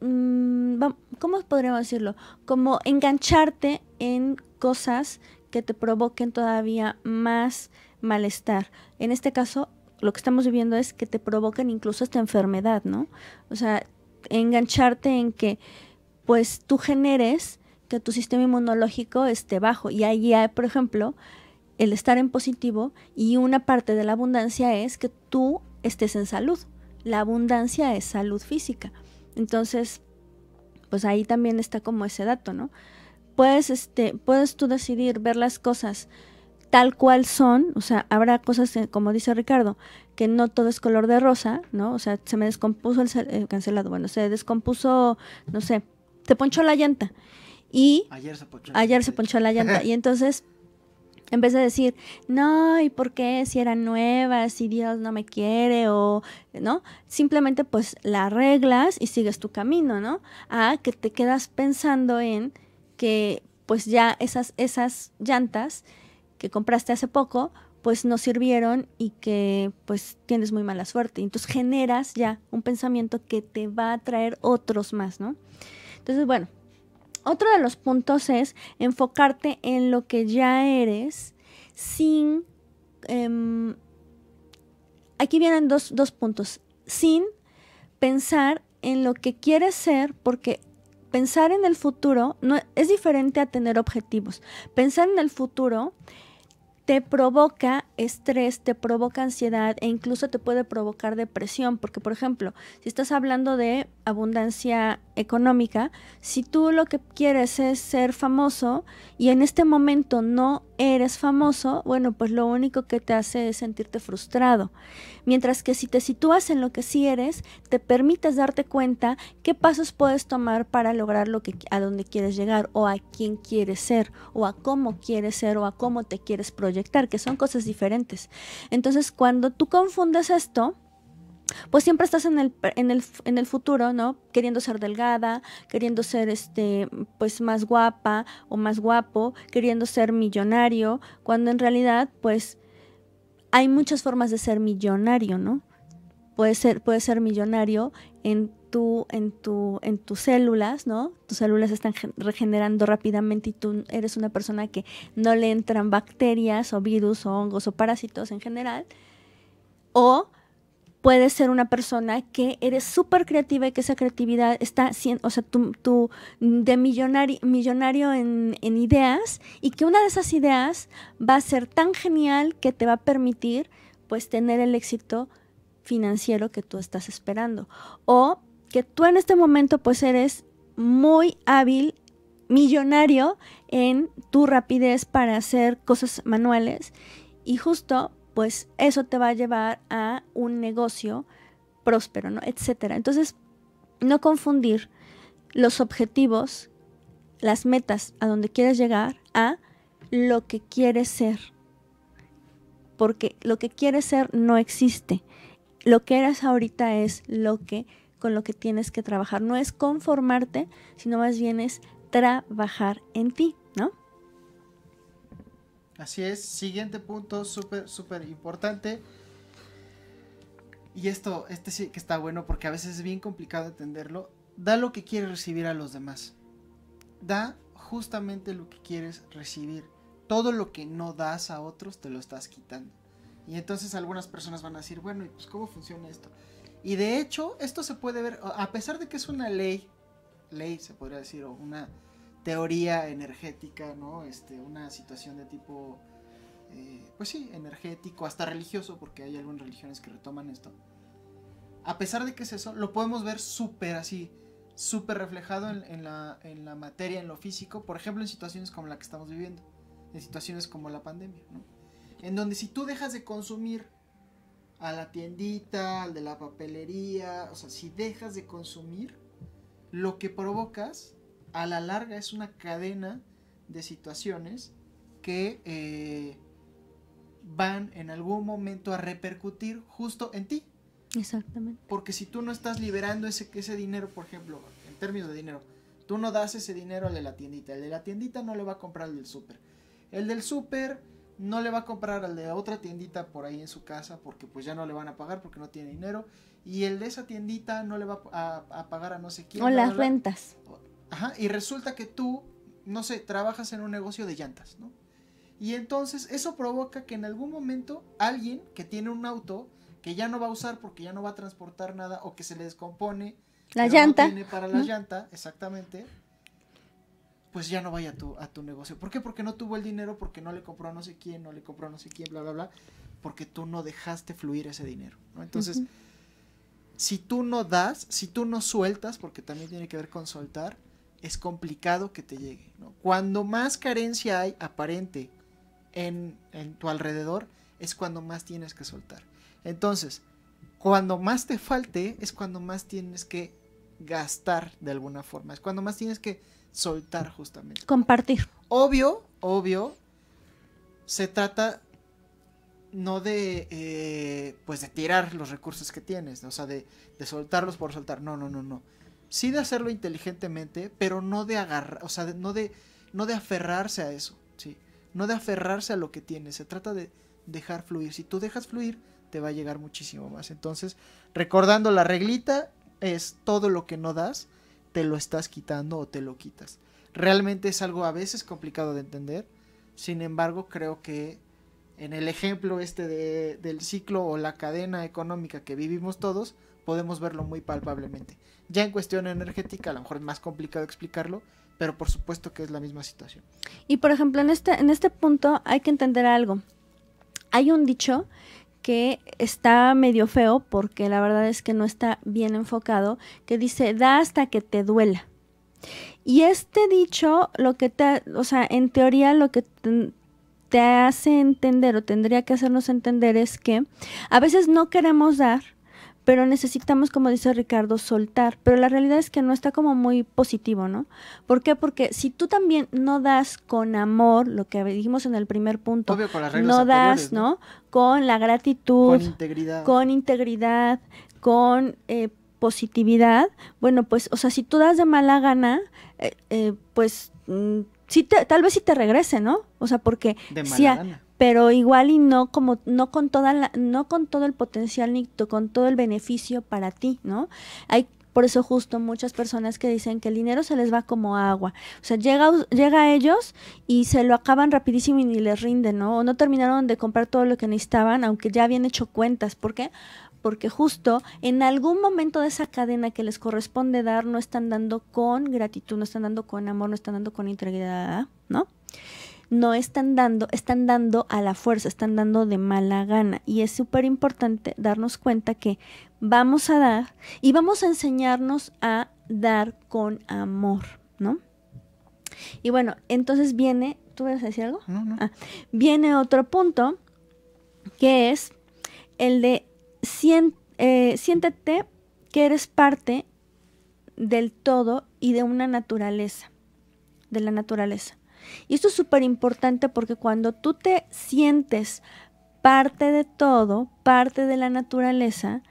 mm, ¿cómo podríamos decirlo? Como engancharte en cosas que te provoquen todavía más malestar. En este caso, lo que estamos viviendo es que te provoquen incluso esta enfermedad, ¿no? O sea, engancharte en que pues tú generes que tu sistema inmunológico esté bajo. Y ahí, por ejemplo, el estar en positivo y una parte de la abundancia es que tú estés en salud. La abundancia es salud física. Entonces, pues ahí también está como ese dato, ¿no? Puedes, este, puedes tú decidir ver las cosas tal cual son, o sea, habrá cosas, eh, como dice Ricardo, que no todo es color de rosa, ¿no? O sea, se me descompuso el, eh, cancelado, bueno, se descompuso, no sé, te ponchó la llanta. Y ayer se ponchó, ayer se ponchó la llanta. Y entonces en vez de decir, no, ¿y por qué si era nueva, si Dios no me quiere o, ¿no? Simplemente pues la arreglas y sigues tu camino, ¿no? A que te quedas pensando en que pues ya esas, esas llantas que compraste hace poco, pues no sirvieron y que pues tienes muy mala suerte. Entonces generas ya un pensamiento que te va a traer otros más, ¿no? Entonces, bueno, otro de los puntos es enfocarte en lo que ya eres sin... Em, aquí vienen dos, puntos. Sin pensar en lo que quieres ser porque pensar en el futuro no, es diferente a tener objetivos. Pensar en el futuro te provoca estrés, te provoca ansiedad e incluso te puede provocar depresión, porque por ejemplo, si estás hablando de abundancia económica, si tú lo que quieres es ser famoso y en este momento no eres famoso, bueno, pues lo único que te hace es sentirte frustrado. Mientras que si te sitúas en lo que sí eres, te permites darte cuenta qué pasos puedes tomar para lograr lo que a dónde quieres llegar o a quién quieres ser o a cómo quieres ser o a cómo te quieres proyectar, que son cosas diferentes. Entonces, cuando tú confundes esto, pues siempre estás en el, en el, en el futuro, ¿no? Queriendo ser delgada, queriendo ser este, pues más guapa o más guapo, queriendo ser millonario, cuando en realidad, pues, hay muchas formas de ser millonario, ¿no? Puedes ser, puedes ser millonario en tu, en tu, en tus células, ¿no? Tus células están regenerando rápidamente y tú eres una persona que no le entran bacterias o virus o hongos o parásitos en general. O puedes ser una persona que eres súper creativa y que esa creatividad está, siendo, o sea, tú, de millonario, millonario en, en, ideas y que una de esas ideas va a ser tan genial que te va a permitir pues tener el éxito financiero que tú estás esperando. O que tú en este momento pues eres muy hábil, millonario en tu rapidez para hacer cosas manuales y justo pues eso te va a llevar a un negocio próspero, ¿no? etcétera. Entonces, no confundir los objetivos, las metas a donde quieres llegar a lo que quieres ser. Porque lo que quieres ser no existe. Lo que eras ahorita es lo que con lo que tienes que trabajar. No es conformarte, sino más bien es trabajar en ti. Así es, siguiente punto súper, súper importante. Y esto, este sí que está bueno porque a veces es bien complicado entenderlo. Da lo que quieres recibir a los demás. Da justamente lo que quieres recibir. Todo lo que no das a otros te lo estás quitando. Y entonces algunas personas van a decir, bueno, ¿y pues cómo funciona esto? Y de hecho, esto se puede ver, a pesar de que es una ley, ley se podría decir, o una, teoría energética, ¿no? Este, una situación de tipo, eh, pues sí, energético, hasta religioso, porque hay algunas religiones que retoman esto. A pesar de que es eso, lo podemos ver súper así, súper reflejado en, la, en la materia, en lo físico, por ejemplo, en situaciones como la que estamos viviendo, en situaciones como la pandemia, En donde si tú dejas de consumir a la tiendita, al de la papelería, o sea, si dejas de consumir, lo que provocas a la larga es una cadena de situaciones que eh, van en algún momento a repercutir justo en ti. Exactamente. Porque si tú no estás liberando ese, ese dinero, por ejemplo, en términos de dinero, tú no das ese dinero al de la tiendita, el de la tiendita no le va a comprar el del súper. El del súper no le va a comprar al de otra tiendita por ahí en su casa porque pues ya no le van a pagar porque no tiene dinero. Y el de esa tiendita no le va a, pagar a no sé quién. O las rentas. Ajá, y resulta que tú, no sé, trabajas en un negocio de llantas, ¿no? Y entonces eso provoca que en algún momento alguien que tiene un auto que ya no va a usar porque ya no va a transportar nada o que se le descompone la llanta. No tiene para la llanta, exactamente. Pues ya no vaya a tu, a tu negocio. ¿Por qué? Porque no tuvo el dinero, porque no le compró a no sé quién, no le compró a no sé quién, bla, bla, bla. Porque tú no dejaste fluir ese dinero. ¿no? Entonces, si tú no das, si tú no sueltas, porque también tiene que ver con soltar, es complicado que te llegue. ¿no? Cuando más carencia hay aparente en, tu alrededor, es cuando más tienes que soltar. Entonces, cuando más te falte, es cuando más tienes que gastar de alguna forma, es cuando más tienes que soltar justamente. Compartir. Obvio, obvio, se trata no de eh, pues de tirar los recursos que tienes, o sea, de, soltarlos por soltar. No, no, no, no sí de hacerlo inteligentemente, pero no de agarrar, o sea, no, de, no de aferrarse a eso, ¿sí? No de aferrarse a lo que tienes, se trata de dejar fluir. Si tú dejas fluir, te va a llegar muchísimo más. Entonces, recordando la reglita, es todo lo que no das, te lo estás quitando o te lo quitas. Realmente es algo a veces complicado de entender, sin embargo, creo que en el ejemplo este de, del ciclo o la cadena económica que vivimos todos, podemos verlo muy palpablemente. Ya en cuestión energética, a lo mejor es más complicado explicarlo, pero por supuesto que es la misma situación. Y por ejemplo, en este, en este punto hay que entender algo. Hay un dicho que está medio feo porque la verdad es que no está bien enfocado, que dice, da hasta que te duela. Y este dicho, lo que te, o sea, en teoría lo que te, te hace entender o tendría que hacernos entender es que a veces no queremos dar pero necesitamos, como dice Ricardo, soltar. Pero la realidad es que no está como muy positivo, ¿no? ¿Por qué? Porque si tú también no das con amor, lo que dijimos en el primer punto, no das, ¿no? Con la gratitud, con integridad, con, eh, positividad, bueno, pues, o sea, si tú das de mala gana, eh, eh, pues... Mm, te, tal vez sí te regrese, ¿no? O sea, porque de mala si gana pero igual y no como no con toda no con todo el potencial ni con todo el beneficio para ti, ¿no? Hay por eso justo muchas personas que dicen que el dinero se les va como agua. O sea, llega, llega a ellos y se lo acaban rapidísimo y ni les rinden, ¿no? O no terminaron de comprar todo lo que necesitaban, aunque ya habían hecho cuentas. ¿Por qué? Porque justo en algún momento de esa cadena que les corresponde dar, no están dando con gratitud, no están dando con amor, no están dando con integridad, ¿no? no están dando, están dando a la fuerza, están dando de mala gana. Y es súper importante darnos cuenta que vamos a dar y vamos a enseñarnos a dar con amor, ¿no? Y bueno, entonces viene, ¿tú vas a decir algo? No, ah, viene otro punto que es el de eh, siéntete que eres parte del todo y de una naturaleza, de la naturaleza. Y esto es súper importante porque cuando tú te sientes parte de todo, parte de la naturaleza,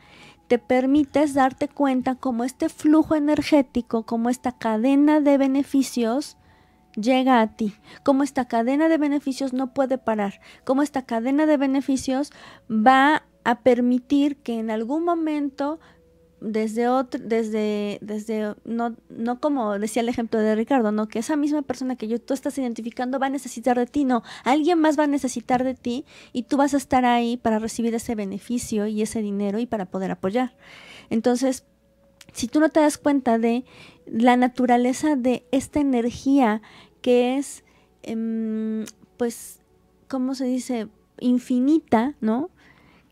te permites darte cuenta cómo este flujo energético, cómo esta cadena de beneficios llega a ti, cómo esta cadena de beneficios no puede parar, cómo esta cadena de beneficios va a permitir que en algún momento desde otro, desde, desde, no, no como decía el ejemplo de Ricardo, no, que esa misma persona que yo, tú estás identificando va a necesitar de ti, no, alguien más va a necesitar de ti y tú vas a estar ahí para recibir ese beneficio y ese dinero y para poder apoyar. Entonces, si tú no te das cuenta de la naturaleza de esta energía que es, em, pues, ¿cómo se dice? Infinita, ¿no?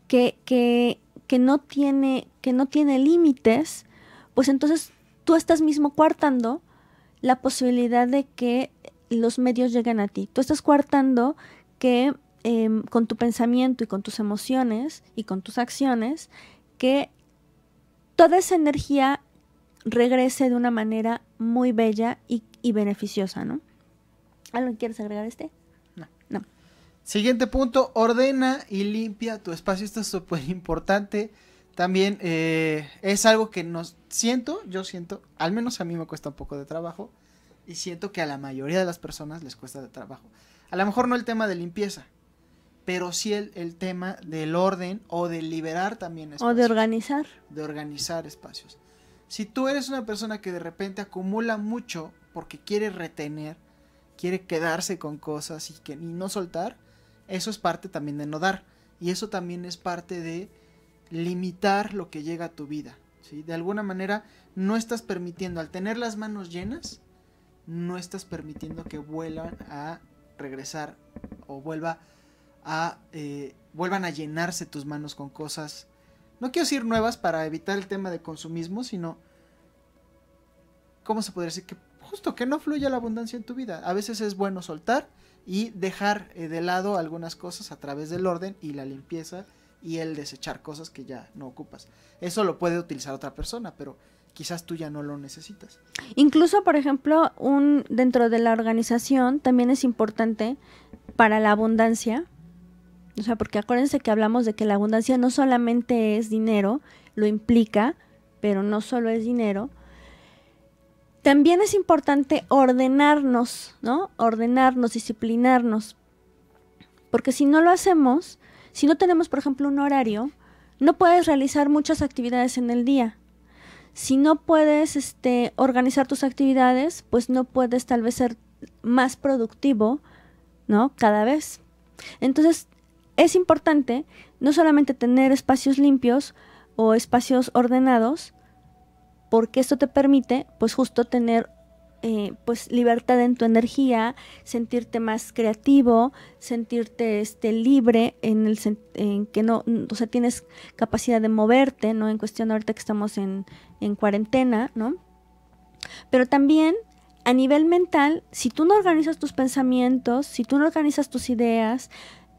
Que, que que no tiene, que no tiene límites, pues entonces tú estás mismo coartando la posibilidad de que los medios lleguen a ti. Tú estás coartando que em, con tu pensamiento y con tus emociones y con tus acciones, que toda esa energía regrese de una manera muy bella y, beneficiosa, ¿no? ¿Alguien quieres agregar este? Siguiente punto, ordena y limpia tu espacio. Esto es súper importante. También eh, es algo que nos siento, yo siento, al menos a mí me cuesta un poco de trabajo y siento que a la mayoría de las personas les cuesta de trabajo. A lo mejor no el tema de limpieza, pero sí el, tema del orden o de liberar también espacios. O de organizar. De organizar espacios. Si tú eres una persona que de repente acumula mucho porque quiere retener, quiere quedarse con cosas y, que, y no soltar, eso es parte también de no dar. Y eso también es parte de limitar lo que llega a tu vida. De alguna manera no estás permitiendo, al tener las manos llenas, no estás permitiendo que vuelvan a regresar o vuelva a, eh, vuelvan a llenarse tus manos con cosas. No quiero decir nuevas para evitar el tema de consumismo, sino, ¿cómo se podría decir? Que justo que no fluya la abundancia en tu vida. A veces es bueno soltar y dejar eh, de lado algunas cosas a través del orden y la limpieza y el desechar cosas que ya no ocupas. Eso lo puede utilizar otra persona, pero quizás tú ya no lo necesitas. Incluso, por ejemplo, un dentro de la organización también es importante para la abundancia. O sea, porque acuérdense que hablamos de que la abundancia no solamente es dinero, lo implica, pero no solo es dinero, también es importante ordenarnos, ¿no? Ordenarnos, disciplinarnos. Porque si no lo hacemos, si no tenemos, por ejemplo, un horario, no puedes realizar muchas actividades en el día. Si no puedes este, organizar tus actividades, pues no puedes tal vez ser más productivo, ¿no? Cada vez. Entonces, es importante no solamente tener espacios limpios o espacios ordenados, porque esto te permite pues justo tener eh, pues libertad en tu energía, sentirte más creativo, sentirte este, libre en el en que no, o sea, tienes capacidad de moverte, ¿no? En cuestión ahorita que estamos en, en cuarentena, ¿no? Pero también a nivel mental, si tú no organizas tus pensamientos, si tú no organizas tus ideas,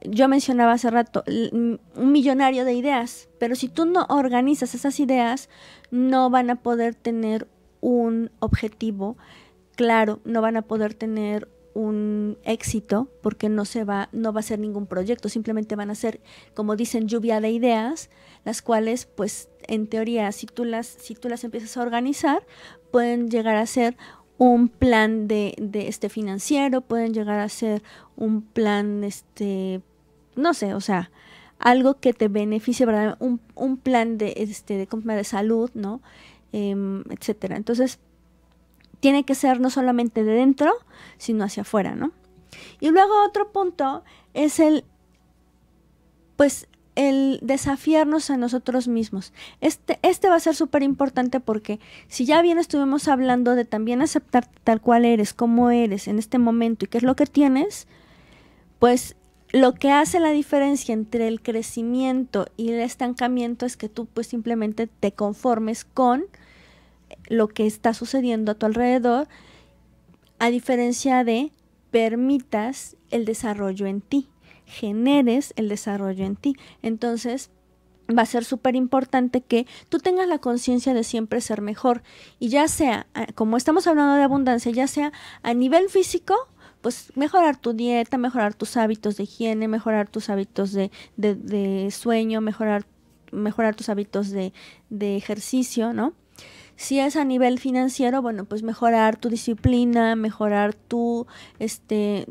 yo mencionaba hace rato, mm, un millonario de ideas, pero si tú no organizas esas ideas, no van a poder tener un objetivo claro, no van a poder tener un éxito porque no se va no va a ser ningún proyecto, simplemente van a ser como dicen lluvia de ideas, las cuales pues en teoría si tú las si tú las empiezas a organizar pueden llegar a ser un plan de, este financiero, pueden llegar a ser un plan, este, no sé, o sea, algo que te beneficie, ¿verdad? Un, un plan de, este, de, de salud, ¿no? Em, etcétera. Entonces, tiene que ser no solamente de dentro, sino hacia afuera, ¿no? Y luego otro punto es el, pues, el desafiarnos a nosotros mismos. Este, este va a ser súper importante porque si ya bien estuvimos hablando de también aceptar tal cual eres, cómo eres en este momento y qué es lo que tienes, pues lo que hace la diferencia entre el crecimiento y el estancamiento es que tú pues simplemente te conformes con lo que está sucediendo a tu alrededor, a diferencia de permitas el desarrollo en ti generes el desarrollo en ti. Entonces, va a ser súper importante que tú tengas la conciencia de siempre ser mejor. Y ya sea, como estamos hablando de abundancia, ya sea a nivel físico, pues mejorar tu dieta, mejorar tus hábitos de higiene, mejorar tus hábitos de, sueño, mejorar, mejorar tus hábitos de, de ejercicio, ¿no? Si es a nivel financiero, bueno, pues mejorar tu disciplina, mejorar tu, este,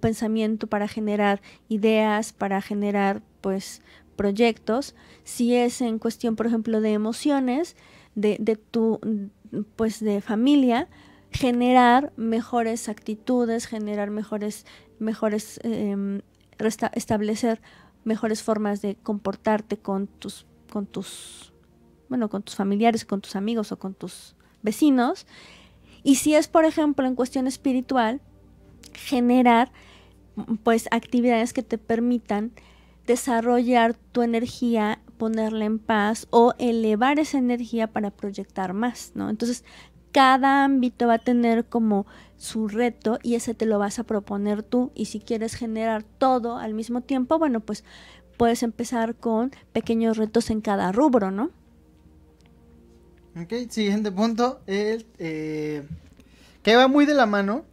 pensamiento para generar ideas, para generar pues proyectos, si es en cuestión, por ejemplo, de emociones, de, tu pues de familia, generar mejores actitudes, generar mejores, mejores em, establecer mejores formas de comportarte con tus, con tus, bueno, con tus familiares, con tus amigos o con tus vecinos. Y si es, por ejemplo, en cuestión espiritual, generar mm, pues actividades que te permitan desarrollar tu energía, ponerla en paz o elevar esa energía para proyectar más, ¿no? Entonces, cada ámbito va a tener como su reto y ese te lo vas a proponer tú y si quieres generar todo al mismo tiempo, bueno, pues puedes empezar con pequeños retos en cada rubro, ¿no? Ok, siguiente punto, eh, que va muy de la mano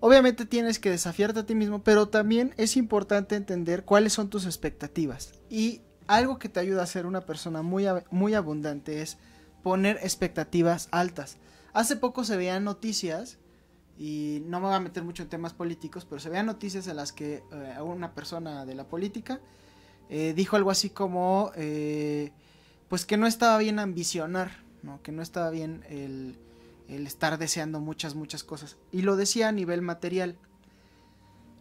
Obviamente tienes que desafiarte a ti mismo, pero también es importante entender cuáles son tus expectativas. Y algo que te ayuda a ser una persona muy, muy abundante es poner expectativas altas. Hace poco se veían noticias, y no me voy a meter mucho en temas políticos, pero se veían noticias en las que eh, una persona de la política eh, dijo algo así como, eh, pues que no estaba bien ambicionar, que no estaba bien el el estar deseando muchas, muchas cosas. Y lo decía a nivel material.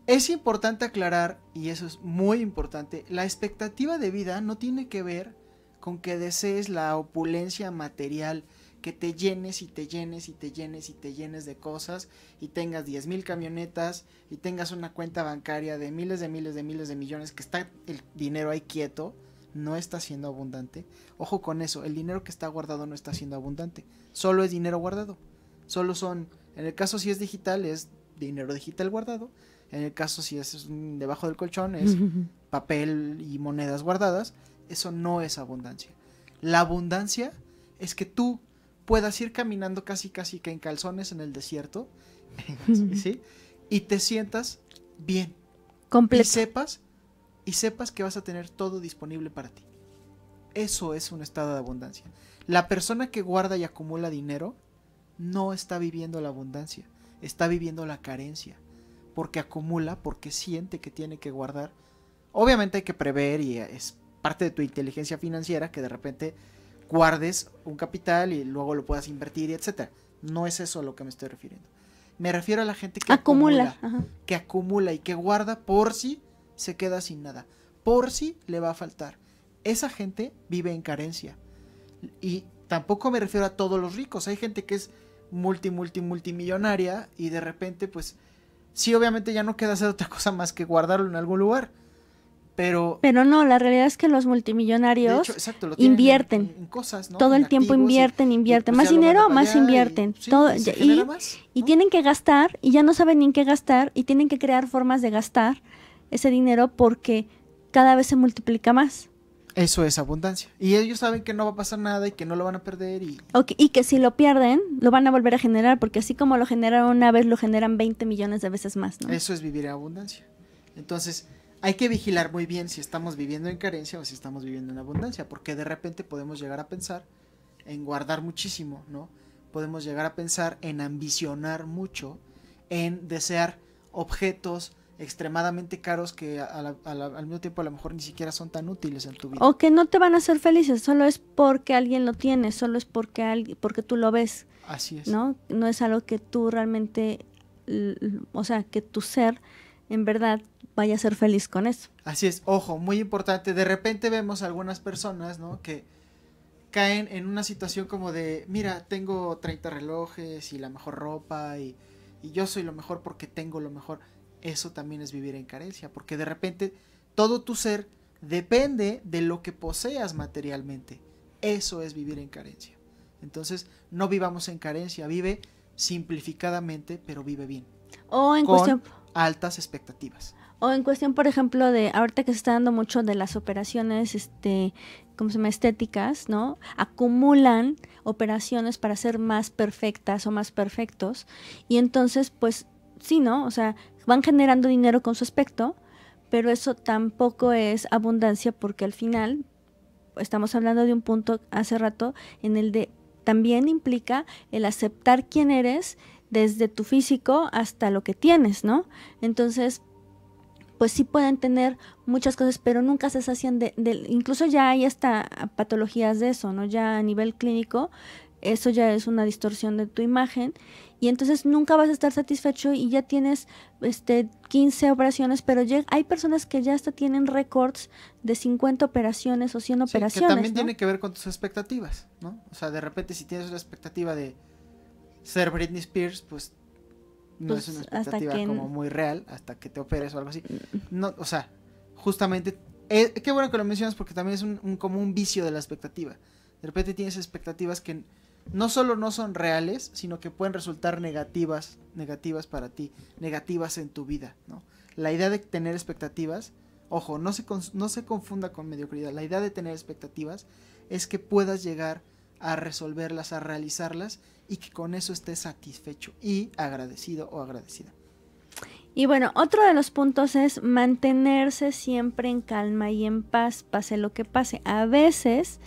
Es importante aclarar, y eso es muy importante, la expectativa de vida no tiene que ver con que desees la opulencia material, que te llenes y te llenes y te llenes y te llenes de cosas y tengas 10 mil camionetas y tengas una cuenta bancaria de miles de miles de miles de millones que está el dinero ahí quieto no está siendo abundante. Ojo con eso, el dinero que está guardado no está siendo abundante. Solo es dinero guardado. Solo son, en el caso si es digital, es dinero digital guardado. En el caso si es, debajo del colchón, es papel y monedas guardadas. Eso no es abundancia. La abundancia es que tú puedas ir caminando casi casi que en calzones en el desierto. ¿sí? Y te sientas bien. Completo. Y sepas y sepas que vas a tener todo disponible para ti. Eso es un estado de abundancia. La persona que guarda y acumula dinero no está viviendo la abundancia, está viviendo la carencia, porque acumula, porque siente que tiene que guardar. Obviamente hay que prever y es parte de tu inteligencia financiera que de repente guardes un capital y luego lo puedas invertir y etcétera. No es eso a lo que me estoy refiriendo. Me refiero a la gente que acumula, que acumula y que guarda por si se queda sin nada. Por si le va a faltar. Esa gente vive en carencia. Y tampoco me refiero a todos los ricos. Hay gente que es multi, multi, multimillonaria y de repente, pues, sí, obviamente ya no queda hacer otra cosa más que guardarlo en algún lugar. Pero, pero no, la realidad es que los multimillonarios invierten cosas, todo el tiempo invierten, invierten, más dinero, más invierten, y, pues, todo, y, y, tienen que gastar y ya no saben ni en qué gastar y tienen que crear formas de gastar ese dinero porque cada vez se multiplica más. Eso es abundancia. Y ellos saben que no va a pasar nada y que no lo van a perder. Y... que si lo pierden, lo van a volver a generar, porque así como lo generaron una vez, lo generan 20 millones de veces más. Eso es vivir en abundancia. Entonces, hay que vigilar muy bien si estamos viviendo en carencia o si estamos viviendo en abundancia, porque de repente podemos llegar a pensar en guardar muchísimo, ¿no? Podemos llegar a pensar en ambicionar mucho, en desear objetos, extremadamente caros que al mismo tiempo a lo mejor ni siquiera son tan útiles en tu vida. O que no te van a hacer felices, solo es porque alguien lo tiene, solo es porque, alguien, porque tú lo ves. Así es. ¿no? no es algo que tú realmente, o sea, que tu ser en verdad vaya a ser feliz con eso. Así es, ojo, muy importante. De repente vemos algunas personas, ¿no? Que caen en una situación como de, mira, tengo 30 relojes y la mejor ropa y, y yo soy lo mejor porque tengo lo mejor eso también es vivir en carencia, porque de repente todo tu ser depende de lo que poseas materialmente. Eso es vivir en carencia. Entonces, no vivamos en carencia, vive simplificadamente, pero vive bien. O en cuestión... altas expectativas. O en cuestión, por ejemplo, de ahorita que se está dando mucho de las operaciones, este, como se llama? Estéticas, ¿no? Acumulan operaciones para ser más perfectas o más perfectos. Y entonces, pues, sí, ¿no? O sea, van generando dinero con su aspecto, pero eso tampoco es abundancia porque al final estamos hablando de un punto hace rato en el de también implica el aceptar quién eres desde tu físico hasta lo que tienes, ¿no? Entonces, pues sí pueden tener muchas cosas, pero nunca se sacian de, de, incluso ya hay hasta patologías de eso, ¿no? Ya a nivel clínico eso ya es una distorsión de tu imagen y entonces nunca vas a estar satisfecho y ya tienes este 15 operaciones, pero hay personas que ya hasta tienen récords de 50 operaciones o 100 operaciones. Que también tiene que ver con tus expectativas, ¿no? O sea, de repente si tienes la expectativa de ser Britney Spears, pues no pues, es una expectativa como muy real hasta que te operes o algo así. Mm. No, o sea, justamente eh, qué bueno que lo mencionas porque también es un, un, como un vicio de la expectativa. De repente tienes expectativas que no solo no son reales, sino que pueden resultar negativas, negativas para ti, negativas en tu vida, ¿no? La idea de tener expectativas, ojo, no se, no se confunda con mediocridad, la idea de tener expectativas es que puedas llegar a resolverlas, a realizarlas y que con eso estés satisfecho y agradecido o agradecida. Y bueno, otro de los puntos es mantenerse siempre en calma y en paz, pase lo que pase. A veces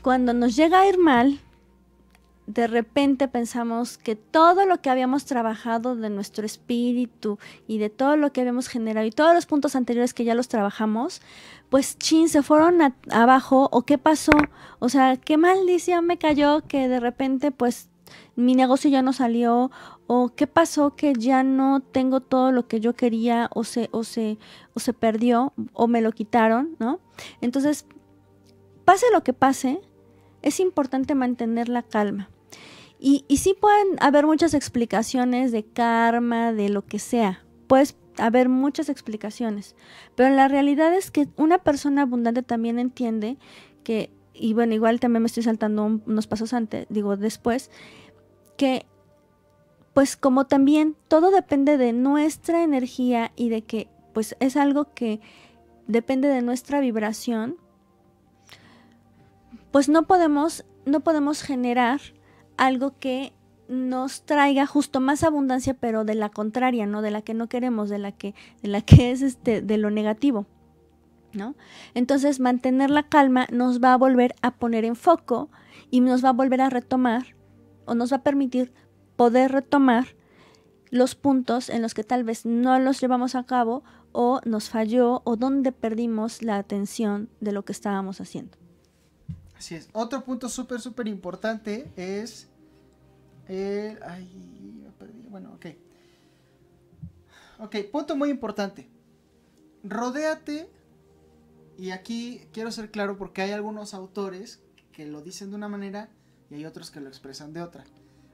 cuando nos llega a ir mal, de repente pensamos que todo lo que habíamos trabajado de nuestro espíritu y de todo lo que habíamos generado y todos los puntos anteriores que ya los trabajamos, pues chin, se fueron abajo o qué pasó, o sea, qué maldición me cayó que de repente pues mi negocio ya no salió o qué pasó que ya no tengo todo lo que yo quería o se, o se, o se perdió o me lo quitaron, ¿no? Entonces, pase lo que pase, es importante mantener la calma. Y, sí pueden haber muchas explicaciones de karma, de lo que sea. Puedes haber muchas explicaciones. Pero la realidad es que una persona abundante también entiende que, y bueno, igual también me estoy saltando unos pasos antes, digo después, que pues como también todo depende de nuestra energía y de que pues es algo que depende de nuestra vibración, pues no podemos, no podemos generar algo que nos traiga justo más abundancia, pero de la contraria, ¿no? De la que no queremos, de la que, la que es este, de lo negativo. ¿No? Entonces, mantener la calma nos va a volver a poner en foco y nos va a volver a retomar o nos va a permitir poder retomar los puntos en los que tal vez no los llevamos a cabo o nos falló o donde perdimos la atención de lo que estábamos haciendo. Así es. Otro punto súper, súper importante es. ay, me perdí. Bueno, ok. Ok, punto muy importante. Rodéate. Y aquí quiero ser claro porque hay algunos autores que lo dicen de una manera y hay otros que lo expresan de otra.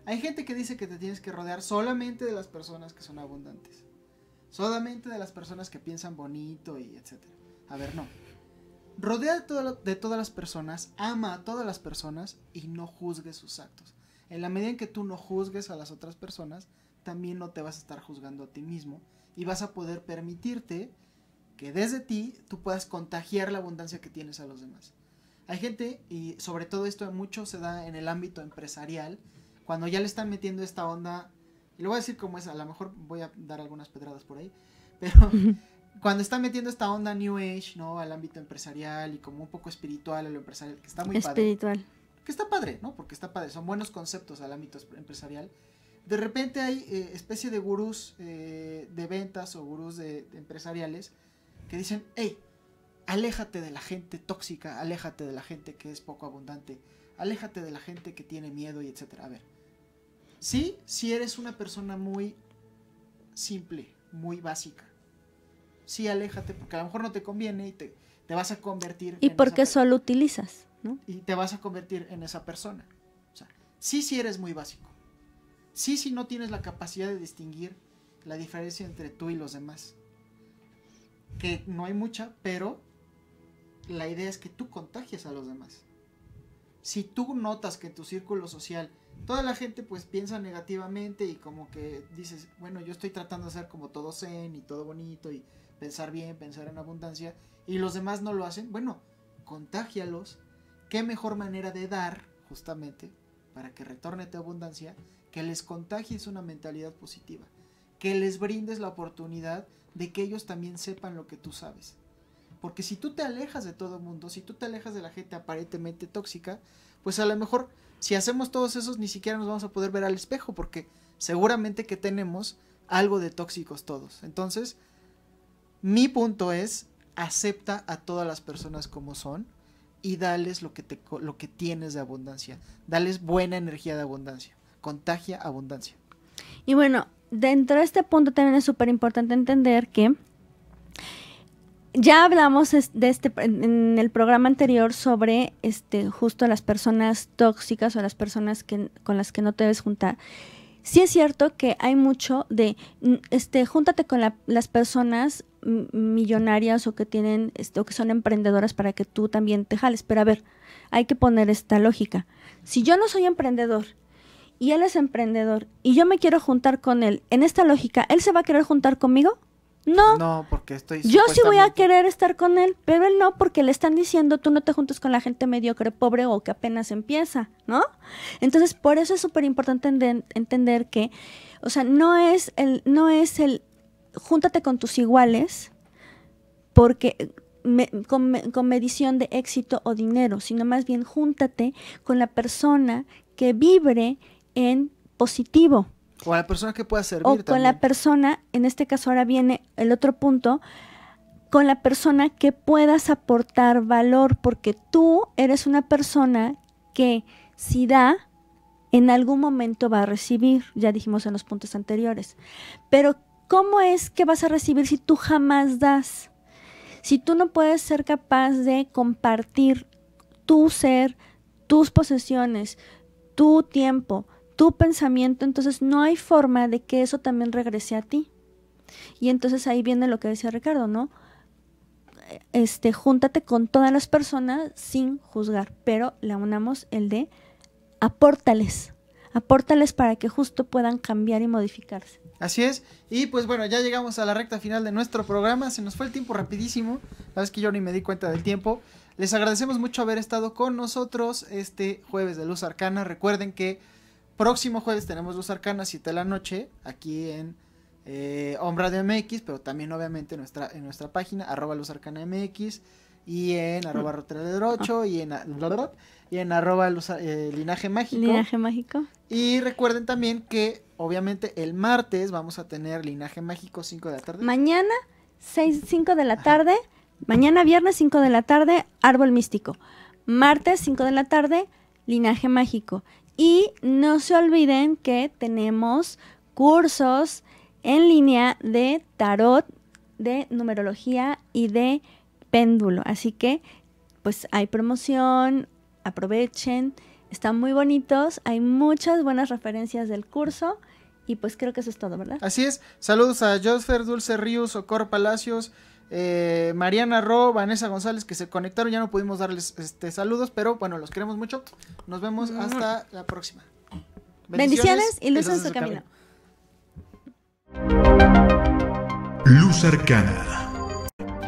Hay gente que dice que te tienes que rodear solamente de las personas que son abundantes. Solamente de las personas que piensan bonito y etc A ver, no. Rodea de todas las personas, ama a todas las personas y no juzgue sus actos. En la medida en que tú no juzgues a las otras personas, también no te vas a estar juzgando a ti mismo y vas a poder permitirte que desde ti tú puedas contagiar la abundancia que tienes a los demás. Hay gente, y sobre todo esto mucho se da en el ámbito empresarial, cuando ya le están metiendo esta onda, y lo voy a decir como es, a lo mejor voy a dar algunas pedradas por ahí, pero cuando está metiendo esta onda New Age, ¿no? Al ámbito empresarial y como un poco espiritual a lo empresarial, que está muy padre. Espiritual. Que está padre, ¿no? Porque está padre, son buenos conceptos al ámbito empresarial. De repente hay eh, especie de gurús eh, de ventas o gurús de, empresariales que dicen, hey, aléjate de la gente tóxica, aléjate de la gente que es poco abundante, aléjate de la gente que tiene miedo y etcétera. A ver, sí, si sí eres una persona muy simple, muy básica, sí, aléjate, porque a lo mejor no te conviene y te, vas a convertir. Y por porque solo utilizas, ¿no? Y te vas a convertir en esa persona. O sea, sí, sí eres muy básico. Sí, sí no tienes la capacidad de distinguir la diferencia entre tú y los demás. Que no hay mucha, pero la idea es que tú contagias a los demás. Si tú notas que en tu círculo social toda la gente pues piensa negativamente y como que dices, bueno, yo estoy tratando de ser como todo zen y todo bonito y pensar bien, pensar en abundancia, y los demás no lo hacen, bueno, contágialos. ¿Qué mejor manera de dar, justamente, para que retorne tu abundancia, que les contagies una mentalidad positiva, que les brindes la oportunidad de que ellos también sepan lo que tú sabes. Porque si tú te alejas de todo el mundo, si tú te alejas de la gente aparentemente tóxica, pues a lo mejor si hacemos todos esos ni siquiera nos vamos a poder ver al espejo porque seguramente que tenemos algo de tóxicos todos. Entonces, mi punto es, acepta a todas las personas como son y dales lo que, te, lo que tienes de abundancia. Dales buena energía de abundancia. Contagia abundancia. Y bueno, dentro de este punto también es súper importante entender que ya hablamos de este en el programa anterior sobre este justo las personas tóxicas o las personas que, con las que no te debes juntar sí es cierto que hay mucho de, mm, este, júntate con las personas millonarias o que tienen, este, o que son emprendedoras para que tú también te jales. Pero a ver, hay que poner esta lógica. Si yo no soy emprendedor y él es emprendedor y yo me quiero juntar con él, en esta lógica, ¿él se va a querer juntar conmigo? No. porque estoy. Yo sí voy a querer estar con él, pero él no, porque le están diciendo tú no te juntes con la gente mediocre, pobre o que apenas empieza, ¿no? Entonces, por eso es súper importante entender que, o sea, no es el, no es el, júntate con tus iguales, porque con, medición de éxito o dinero, sino más bien júntate con la persona que vibre en positivo, o a la persona que pueda servir. O con la persona, en este caso ahora viene el otro punto, con la persona que puedas aportar valor, porque tú eres una persona que si da, en algún momento va a recibir, ya dijimos en los puntos anteriores. Pero ¿cómo es que vas a recibir si tú jamás das? Si tú no puedes ser capaz de compartir tu ser, tus posesiones, tu tiempo, tu pensamiento, entonces no hay forma de que eso también regrese a ti. Y entonces ahí viene lo que decía Ricardo, ¿no? Este, júntate con todas las personas sin juzgar, pero le unamos el de apórtales, apórtales para que justo puedan cambiar y modificarse. Así es, y pues bueno, ya llegamos a la recta final de nuestro programa, se nos fue el tiempo rapidísimo, la que yo ni me di cuenta del tiempo. Les agradecemos mucho haber estado con nosotros este jueves de Luz Arcana, recuerden que próximo jueves tenemos Luz Arcana, 7 de la noche, aquí en eh, de MX, pero también obviamente en nuestra, en nuestra página, arroba Luz MX, y en arroba ah. Roteledrocho, y en, y en arroba eh, Linaje Mágico. Linaje Mágico. Y recuerden también que obviamente el martes vamos a tener Linaje Mágico 5 de la tarde. Mañana, 6, 5 de la tarde. Mañana viernes 5 de la tarde, Árbol Místico. Martes 5 de la tarde, Linaje Mágico. Y no se olviden que tenemos cursos en línea de tarot, de numerología y de péndulo. Así que pues hay promoción, aprovechen, están muy bonitos, hay muchas buenas referencias del curso. Y pues creo que eso es todo, ¿verdad? Así es. Saludos a Josfer Dulce Ríos, socor Palacios, eh, Mariana Ro, Vanessa González que se conectaron. Ya no pudimos darles este, saludos, pero bueno, los queremos mucho. Nos vemos mm. hasta la próxima. Bendiciones, y luz en su camino. Luz Arcana.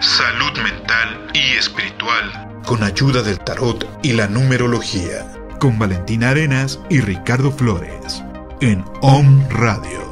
Salud mental y espiritual. Con ayuda del tarot y la numerología. Con Valentina Arenas y Ricardo Flores. En OM Radio.